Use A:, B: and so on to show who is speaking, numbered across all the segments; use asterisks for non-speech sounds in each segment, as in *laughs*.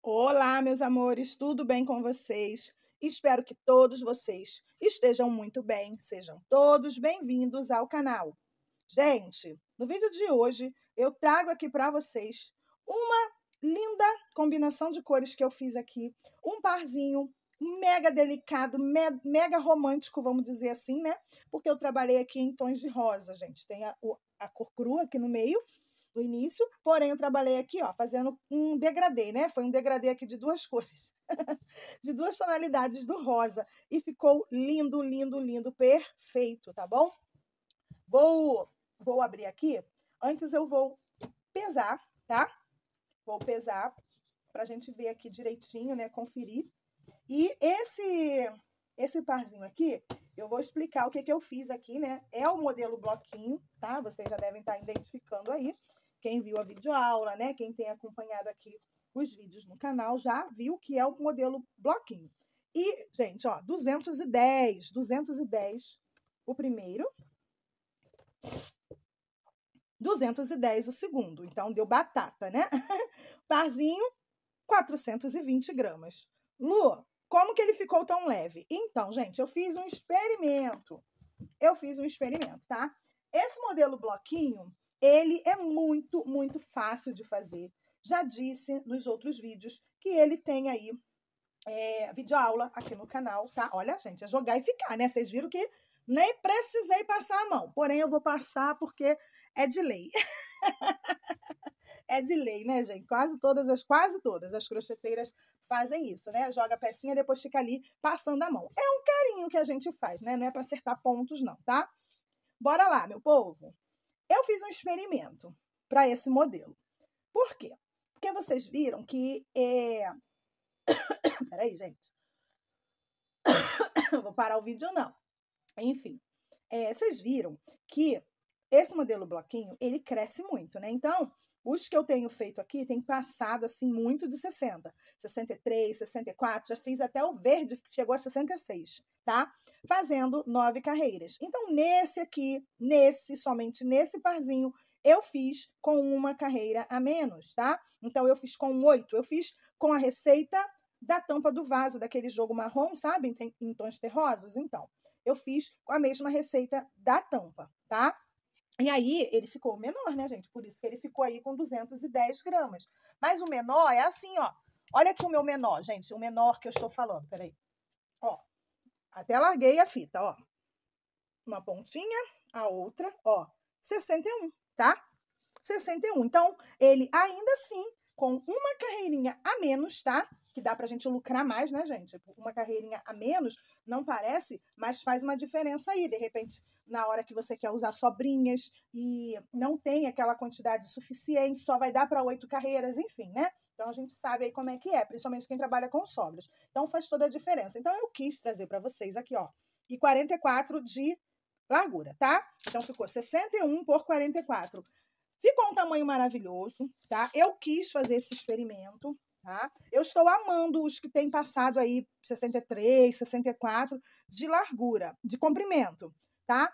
A: Olá, meus amores, tudo bem com vocês? Espero que todos vocês estejam muito bem. Sejam todos bem-vindos ao canal. Gente, no vídeo de hoje eu trago aqui para vocês uma linda combinação de cores que eu fiz aqui, um parzinho mega delicado, me mega romântico, vamos dizer assim, né? Porque eu trabalhei aqui em tons de rosa, gente. Tem a, a cor crua aqui no meio início, porém eu trabalhei aqui, ó, fazendo um degradê, né? Foi um degradê aqui de duas *laughs* cores, de duas tonalidades do rosa e ficou lindo, lindo, lindo, perfeito, tá bom? Vou vou abrir aqui. Antes eu vou pesar, tá? Vou pesar pra gente ver aqui direitinho, né, conferir. E esse esse parzinho aqui, eu vou explicar o que, que eu fiz aqui, né? É o modelo bloquinho, tá? Vocês já devem estar tá identificando aí. Quem viu a videoaula, né? Quem tem acompanhado aqui os vídeos no canal já viu que é o modelo bloquinho. E, gente, ó, 210, 210 o primeiro, 210 o segundo. Então, deu batata, né? *laughs* Parzinho, 420 gramas. Lu, como que ele ficou tão leve? Então, gente, eu fiz um experimento. Eu fiz um experimento, tá? Esse modelo bloquinho, ele é muito, muito fácil de fazer. Já disse nos outros vídeos que ele tem aí é, videoaula aqui no canal, tá? Olha, gente, é jogar e ficar, né? Vocês viram que nem precisei passar a mão, porém eu vou passar porque é de lei. *laughs* é de lei, né, gente? Quase todas as quase todas as crocheteiras fazem isso, né? Joga a pecinha, depois fica ali passando a mão. É um carinho que a gente faz, né? Não é para acertar pontos não, tá? Bora lá, meu povo. Eu fiz um experimento para esse modelo. Por quê? Porque vocês viram que é. *coughs* Peraí, gente. *coughs* Vou parar o vídeo, não. Enfim, é, vocês viram que esse modelo bloquinho ele cresce muito, né? Então, os que eu tenho feito aqui têm passado assim muito de 60, 63, 64, já fiz até o verde que chegou a 66, tá? Fazendo nove carreiras. Então nesse aqui, nesse, somente nesse parzinho, eu fiz com uma carreira a menos, tá? Então eu fiz com oito, eu fiz com a receita da tampa do vaso, daquele jogo marrom, sabe? Em, tons terrosos, então. Eu fiz a mesma receita da tampa, tá? E aí ele ficou o menor, né, gente? Por isso que ele ficou aí com 210 gramas. Mas o menor é assim, ó. Olha aqui o meu menor, gente. O menor que eu estou falando, peraí. Ó, até larguei a fita, ó. Uma pontinha, a outra, ó. 61, tá? 61. Então, ele ainda assim, com uma carreirinha a menos, tá? Que dá pra gente lucrar mais, né, gente? Uma carreirinha a menos não parece, mas faz uma diferença aí. De repente, na hora que você quer usar sobrinhas e não tem aquela quantidade suficiente, só vai dar para oito carreiras, enfim, né? Então a gente sabe aí como é que é, principalmente quem trabalha com sobras. Então faz toda a diferença. Então eu quis trazer para vocês aqui, ó, e 44 de largura, tá? Então ficou 61 por 44. Ficou um tamanho maravilhoso, tá? Eu quis fazer esse experimento, tá? Eu estou amando os que têm passado aí 63, 64 de largura, de comprimento tá?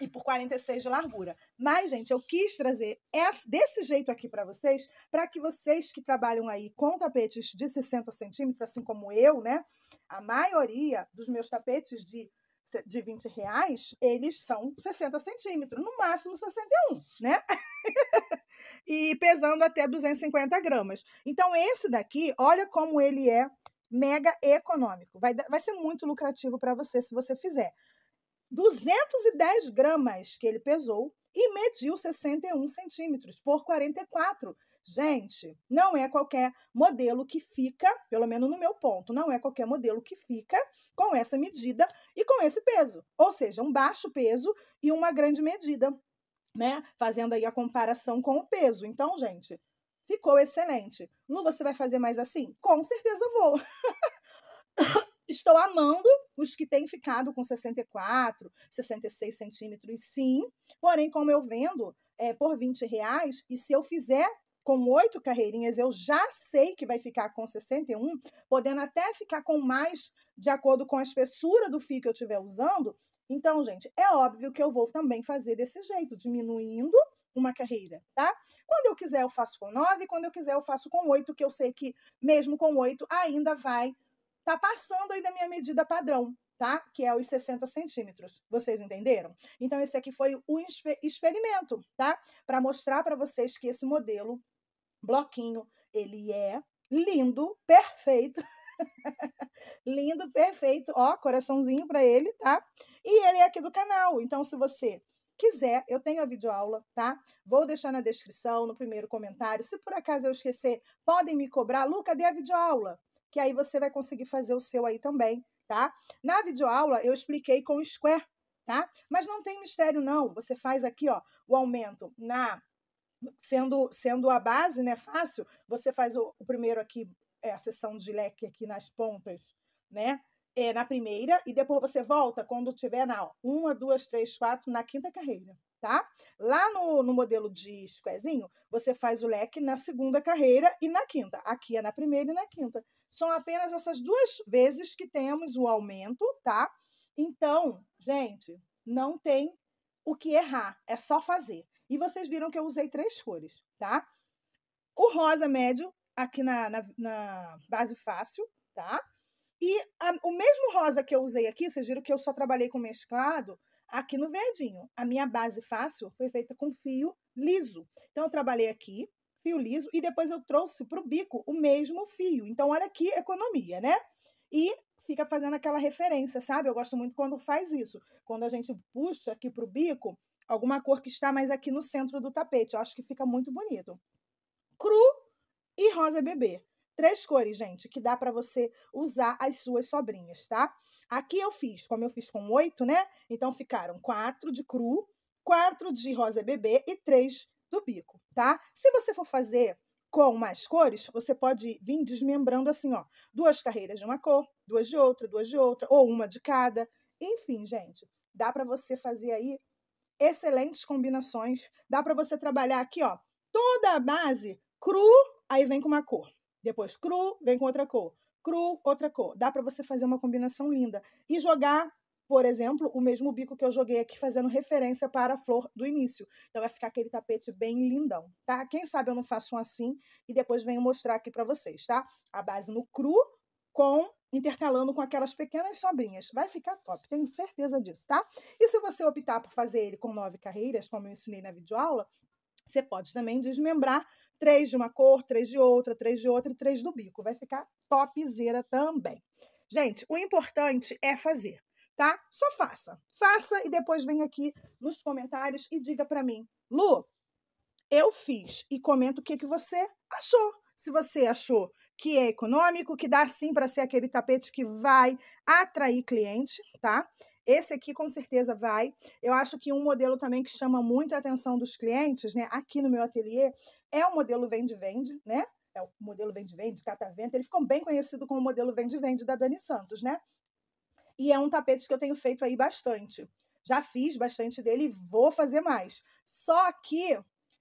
A: e por 46 de largura. Mas, gente, eu quis trazer esse, desse jeito aqui para vocês, para que vocês que trabalham aí com tapetes de 60 centímetros, assim como eu, né? A maioria dos meus tapetes de, de 20 reais, eles são 60 centímetros, no máximo 61, né? *laughs* e pesando até 250 gramas. Então, esse daqui, olha como ele é mega econômico. Vai, vai ser muito lucrativo para você se você fizer. 210 gramas que ele pesou e mediu 61 centímetros por 44. Gente, não é qualquer modelo que fica, pelo menos no meu ponto, não é qualquer modelo que fica com essa medida e com esse peso. Ou seja, um baixo peso e uma grande medida, né? Fazendo aí a comparação com o peso. Então, gente, ficou excelente. Lu, você vai fazer mais assim? Com certeza vou. *laughs* Estou amando os que têm ficado com 64, 66 centímetros, sim. Porém, como eu vendo é, por 20 reais, e se eu fizer com oito carreirinhas, eu já sei que vai ficar com 61, podendo até ficar com mais de acordo com a espessura do fio que eu estiver usando. Então, gente, é óbvio que eu vou também fazer desse jeito, diminuindo uma carreira, tá? Quando eu quiser, eu faço com nove, quando eu quiser, eu faço com oito, que eu sei que mesmo com oito ainda vai Tá passando aí da minha medida padrão, tá? Que é os 60 centímetros. Vocês entenderam? Então, esse aqui foi o experimento, tá? Para mostrar para vocês que esse modelo, bloquinho, ele é lindo, perfeito. *laughs* lindo, perfeito. Ó, coraçãozinho para ele, tá? E ele é aqui do canal. Então, se você quiser, eu tenho a videoaula, tá? Vou deixar na descrição, no primeiro comentário. Se por acaso eu esquecer, podem me cobrar. Luca, dê a videoaula? que aí você vai conseguir fazer o seu aí também, tá? Na videoaula eu expliquei com o square, tá? Mas não tem mistério não, você faz aqui, ó, o aumento na sendo sendo a base, né, fácil, você faz o, o primeiro aqui é a seção de leque aqui nas pontas, né? É, na primeira e depois você volta quando tiver na ó, uma, duas, três, quatro, na quinta carreira tá? Lá no, no modelo de squarezinho, você faz o leque na segunda carreira e na quinta. Aqui é na primeira e na quinta. São apenas essas duas vezes que temos o aumento, tá? Então, gente, não tem o que errar, é só fazer. E vocês viram que eu usei três cores, tá? O rosa médio aqui na, na, na base fácil, tá? E a, o mesmo rosa que eu usei aqui, vocês viram que eu só trabalhei com mesclado, aqui no verdinho. A minha base fácil foi feita com fio liso. Então, eu trabalhei aqui, fio liso, e depois eu trouxe para o bico o mesmo fio. Então, olha que economia, né? E fica fazendo aquela referência, sabe? Eu gosto muito quando faz isso. Quando a gente puxa aqui para o bico, alguma cor que está mais aqui no centro do tapete. Eu acho que fica muito bonito. Cru e rosa bebê três cores, gente, que dá para você usar as suas sobrinhas, tá? Aqui eu fiz, como eu fiz com oito, né? Então ficaram quatro de cru, quatro de rosa bebê e três do bico, tá? Se você for fazer com mais cores, você pode vir desmembrando assim, ó, duas carreiras de uma cor, duas de outra, duas de outra, ou uma de cada. Enfim, gente, dá para você fazer aí excelentes combinações. Dá para você trabalhar aqui, ó, toda a base cru, aí vem com uma cor. Depois cru, vem com outra cor. Cru, outra cor. Dá para você fazer uma combinação linda. E jogar, por exemplo, o mesmo bico que eu joguei aqui, fazendo referência para a flor do início. Então vai ficar aquele tapete bem lindão, tá? Quem sabe eu não faço um assim e depois venho mostrar aqui para vocês, tá? A base no cru com intercalando com aquelas pequenas sobrinhas. Vai ficar top, tenho certeza disso, tá? E se você optar por fazer ele com nove carreiras, como eu ensinei na videoaula, você pode também desmembrar três de uma cor, três de outra, três de outra e três do bico. Vai ficar topzera também. Gente, o importante é fazer, tá? Só faça. Faça e depois vem aqui nos comentários e diga para mim, Lu, eu fiz e comenta o que, que você achou. Se você achou que é econômico, que dá sim para ser aquele tapete que vai atrair cliente, tá? Esse aqui com certeza vai. Eu acho que um modelo também que chama muito a atenção dos clientes, né? Aqui no meu ateliê é o modelo vende-vende, né? É o modelo vende-vende, cata-venda. Ele ficou bem conhecido como o modelo vende-vende da Dani Santos, né? E é um tapete que eu tenho feito aí bastante. Já fiz bastante dele e vou fazer mais. Só que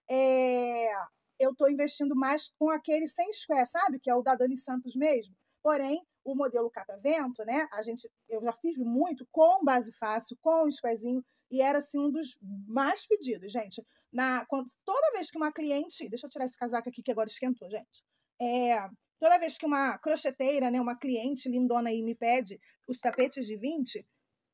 A: é, eu estou investindo mais com aquele sem square, sabe? Que é o da Dani Santos mesmo. Porém, o modelo catavento, né? A gente, eu já fiz muito com base fácil, com esquezinho e era assim um dos mais pedidos, gente. Na quando, toda vez que uma cliente, deixa eu tirar esse casaco aqui que agora esquentou, gente. É, toda vez que uma crocheteira, né, uma cliente lindona aí me pede os tapetes de 20,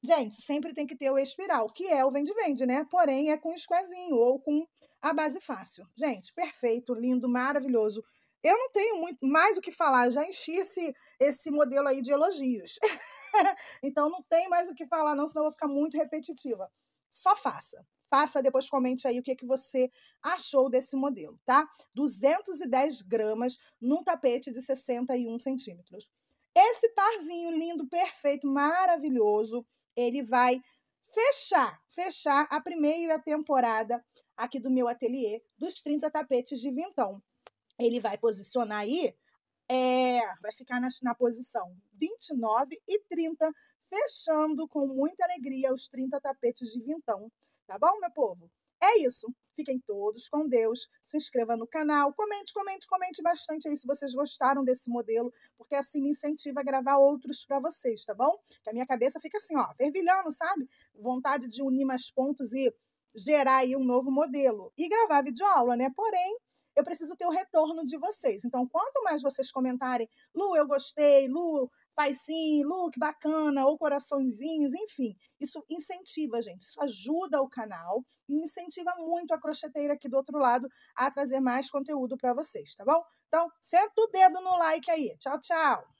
A: gente, sempre tem que ter o espiral, que é o vende-vende, né? Porém é com esquezinho ou com a base fácil. Gente, perfeito, lindo, maravilhoso. Eu não tenho muito mais o que falar, eu já enchi esse, esse modelo aí de elogios. *laughs* então não tem mais o que falar, não, senão eu vou ficar muito repetitiva. Só faça. Faça, depois comente aí o que, é que você achou desse modelo, tá? 210 gramas num tapete de 61 centímetros. Esse parzinho lindo, perfeito, maravilhoso, ele vai fechar, fechar a primeira temporada aqui do meu ateliê dos 30 tapetes de vintão ele vai posicionar aí, é, vai ficar na, na posição 29 e 30, fechando com muita alegria os 30 tapetes de vintão. Tá bom, meu povo? É isso. Fiquem todos com Deus. Se inscreva no canal. Comente, comente, comente bastante aí se vocês gostaram desse modelo, porque assim me incentiva a gravar outros para vocês, tá bom? Que a minha cabeça fica assim, ó, fervilhando, sabe? Vontade de unir mais pontos e gerar aí um novo modelo e gravar vídeo aula, né? Porém, eu preciso ter o retorno de vocês. Então, quanto mais vocês comentarem, Lu, eu gostei, Lu, faz sim, Lu, que bacana, ou coraçõezinhos, enfim. Isso incentiva, gente, isso ajuda o canal e incentiva muito a crocheteira aqui do outro lado a trazer mais conteúdo para vocês, tá bom? Então, senta o dedo no like aí. Tchau, tchau!